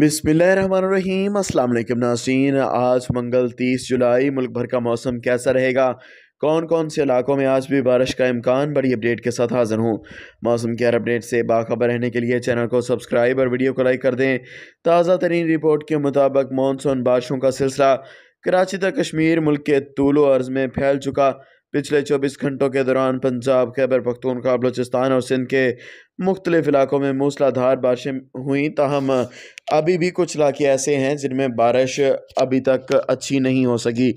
बिसमीम अल्लाम नासन आज मंगल 30 जुलाई मुल्क भर का मौसम कैसा रहेगा कौन कौन से इलाकों में आज भी बारिश का इम्कान बड़ी अपडेट के साथ हाजिर हूँ मौसम के हर अपडेट से बाखबर रहने के लिए चैनल को सब्सक्राइब और वीडियो को लाइक कर दें ताज़ा तरीन रिपोर्ट के मुताबिक मानसून बारिशों का सिलसिला कराची तक कश्मीर मुल्क के तूलो अर्ज़ में फैल चुका पिछले 24 घंटों के दौरान पंजाब खैबर पखतूनखा बलोचिस्तान और सिंध के मुख्तलिफ़ इलाक़ों में मूसलाधार बारिशें हुई ताहम अभी भी कुछ इलाके ऐसे हैं जिनमें बारिश अभी तक अच्छी नहीं हो सकी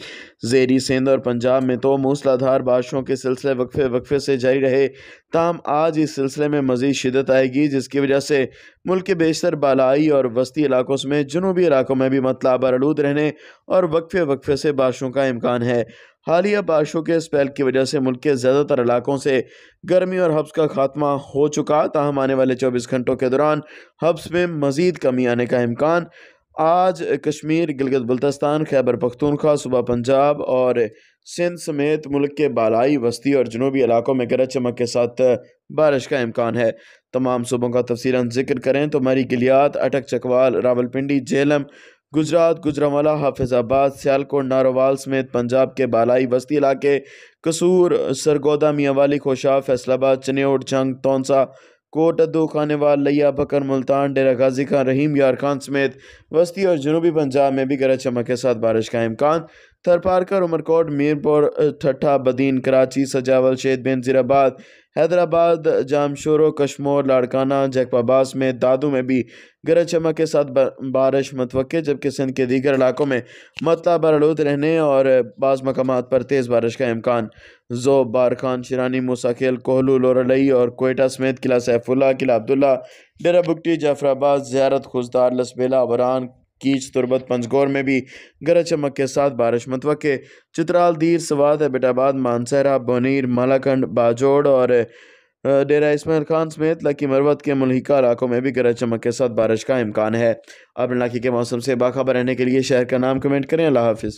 जेरी सिंध और पंजाब में तो मूसलाधार बारिशों के सिलसिले वक्फे वक्फे से जारी रहे ताहम आज इस सिलसिले में मज़ीद शिदत आएगी जिसकी वजह से मुल्क के बेशतर बालाई और वस्ती इलाकों में जनूबी इलाकों में भी मतलब बरलूद रहने और वक्फे वक्फे से बारिशों का इम्कान है हालिया बारिशों के स्पेल की वजह से मुल्क के ज़्यादातर इलाकों से गर्मी और हब्स का खात्मा हो चुका ताहम आने वाले चौबीस घंटों के दौरान हब्स में मज़ीद कमी आने का इम्कान आज कश्मीर गिलगित बल्तस्तान खैबर पख्तूनख्वा सुबह पंजाब और सिंध समेत मुल्क के बालाई वस्ती और जनूबी इलाकों में गरज चमक के साथ बारिश का इम्कान है तमाम सूबों का तफसीला जिक्र करें तो मरी गलियात अटक चकवाल रावलपिंडी झेलम गुजरात गुजरावाला हाफिजाबाद सियालकोट नारोवाल समेत पंजाब के बालाई वस्ती इलाके कसूर सरगोदा मियाँवाली खोशा फैसलाबाद चनेट जंग तोनसा कोट अद्दू खानेवाल लिया बकर मुल्तान डेरा गाजी खान रहीम यार खान समेत वस्ती और जनूबी पंजाब में भी गरज चमक के साथ बारिश का इम्कान थरपारकर उमरकोट मीरपुर ठट्ठा बदीन कराची सजावल शेदबिन जीराबाद हैदराबाद जामशोरो कश्मोर लाड़काना जैकबाबास में दादू में भी गरज चमक के साथ बारिश मतवक़ जबकि सिंध के दीगर इलाकों में मतला बरलूद रहने और बाज़ मकाम पर तेज़ बारिश का इम्कान जो बारखान शिरानी मुसाखेल कोहलू लोरलई और कोयटा समेत किला सैफुल्ला किला अब्दुल्ला डेरा बुकटी जाफराबाद ज्यारत खुजदार लसबेला वरान कीच तुरबत पंचगौर में भी गरज चमक के साथ बारिश मतवा के चित्राल दीर सवाद बेटाबाद मानसहरा बनीर मालाखंड बाजोड़ और डेरा इसमैल खान समेत लकी मरवत के मलहिका इलाकों में भी गरज चमक के साथ बारिश का इम्कान है अब इलाके के मौसम से बाखबर रहने के लिए शहर का नाम कमेंट करें अल्लाह हाफिज़